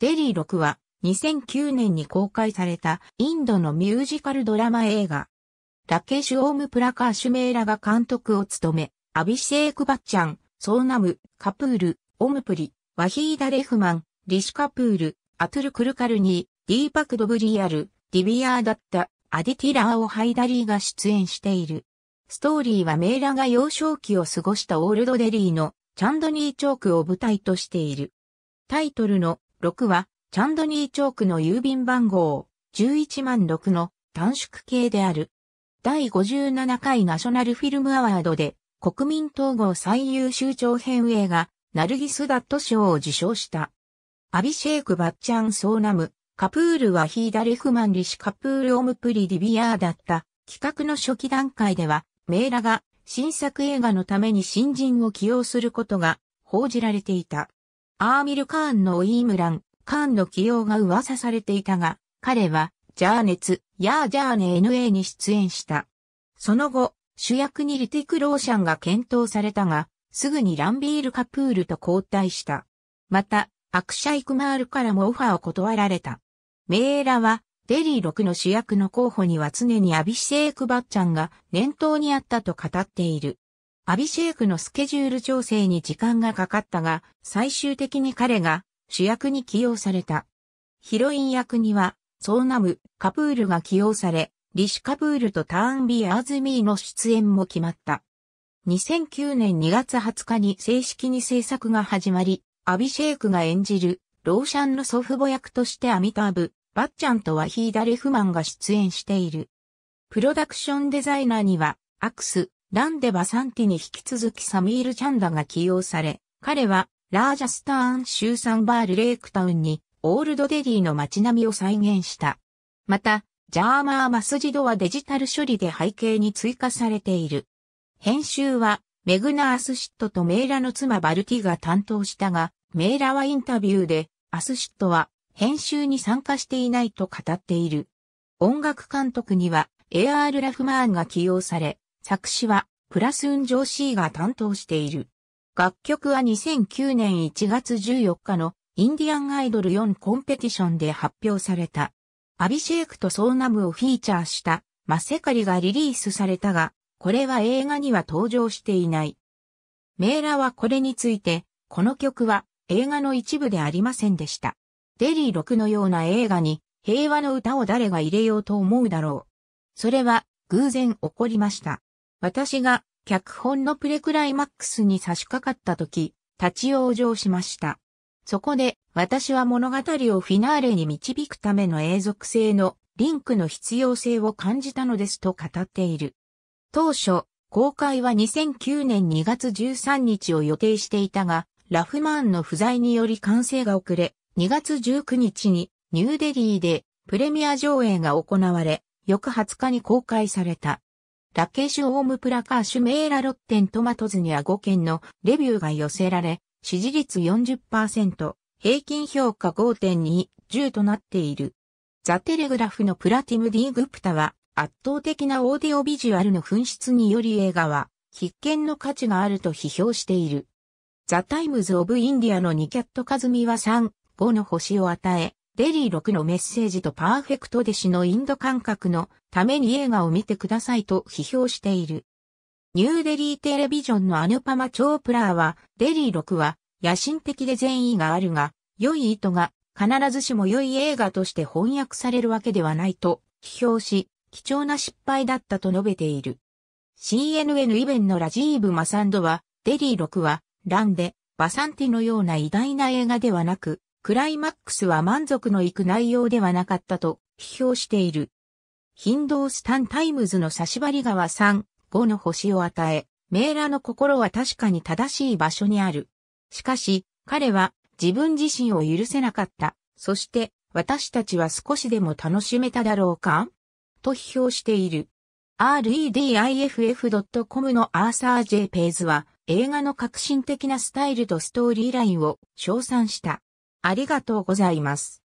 デリー6は2009年に公開されたインドのミュージカルドラマ映画。ラケシュ・オーム・プラカーシュ・メーラが監督を務め、アビシェーク・バッチャン、ソーナム、カプール、オムプリ、ワヒーダ・レフマン、リシュ・カプール、アトゥル・クルカルニー、ディーパク・ドブリアル、ディビアーダッタ、アディティラー・オ・ハイダリーが出演している。ストーリーはメーラが幼少期を過ごしたオールドデリーのチャンドニーチョークを舞台としている。タイトルの6は、チャンドニーチョークの郵便番号、11万6の短縮形である。第57回ナショナルフィルムアワードで、国民統合最優秀長編映画、ナルギス・ダット賞を受賞した。アビシェイク・バッチャン・ソーナム、カプールワヒーダレフマン・リシ・カプール・オムプリ・ディビアーだった企画の初期段階では、メイラが新作映画のために新人を起用することが報じられていた。アーミル・カーンのイームラン、カーンの起用が噂されていたが、彼は、ジャーネツ、ヤージャーネ NA に出演した。その後、主役にリティク・ローシャンが検討されたが、すぐにランビール・カプールと交代した。また、アクシャイクマールからもオファーを断られた。メーラは、デリー6の主役の候補には常にアビシェイク・バッチャンが念頭にあったと語っている。アビシェークのスケジュール調整に時間がかかったが、最終的に彼が主役に起用された。ヒロイン役には、ソーナム・カプールが起用され、リシ・カプールとターン・ビアーズ・ミーの出演も決まった。2009年2月20日に正式に制作が始まり、アビシェークが演じる、ローシャンの祖父母役としてアミターブ、バッチャンとワヒーダ・レフマンが出演している。プロダクションデザイナーには、アクス、ランデバサンティに引き続きサミール・チャンダが起用され、彼はラージャスターン州サンバール・レイクタウンにオールドデリーの街並みを再現した。また、ジャーマーマスジドはデジタル処理で背景に追加されている。編集は、メグナ・アスシットとメイラの妻バルティが担当したが、メイラはインタビューで、アスシットは編集に参加していないと語っている。音楽監督には、AR ラフマーンが起用され、作詞は、プラスン・ジョーシーが担当している。楽曲は2009年1月14日のインディアンアイドル4コンペティションで発表された。アビシェイクとソーナムをフィーチャーしたマセカリがリリースされたが、これは映画には登場していない。メーラはこれについて、この曲は映画の一部でありませんでした。デリー6のような映画に平和の歌を誰が入れようと思うだろう。それは偶然起こりました。私が脚本のプレクライマックスに差し掛かった時、立ち往生しました。そこで私は物語をフィナーレに導くための永続性のリンクの必要性を感じたのですと語っている。当初、公開は2009年2月13日を予定していたが、ラフマンの不在により完成が遅れ、2月19日にニューデリーでプレミア上映が行われ、翌20日に公開された。ラケシュオームプラカーシュメーラロッテントマトズには5件のレビューが寄せられ、支持率40%、平均評価5.2、10となっている。ザ・テレグラフのプラティム・ディ・グプタは、圧倒的なオーディオビジュアルの紛失により映画は、必見の価値があると批評している。ザ・タイムズ・オブ・インディアのニキャット・カズミは3、5の星を与え、デリー6のメッセージとパーフェクト弟子のインド感覚のために映画を見てくださいと批評している。ニューデリーテレビジョンのアヌパマ・チョープラーは、デリー6は野心的で善意があるが、良い意図が必ずしも良い映画として翻訳されるわけではないと批評し、貴重な失敗だったと述べている。CNN イベンのラジーブ・マサンドは、デリー6は、ランで、バサンティのような偉大な映画ではなく、クライマックスは満足のいく内容ではなかったと批評している。ヒンドースタンタイムズの差し張り川3、5の星を与え、メーラの心は確かに正しい場所にある。しかし、彼は自分自身を許せなかった。そして、私たちは少しでも楽しめただろうかと批評している。rediff.com のアーサー・ジェイ・ペイズは映画の革新的なスタイルとストーリーラインを称賛した。ありがとうございます。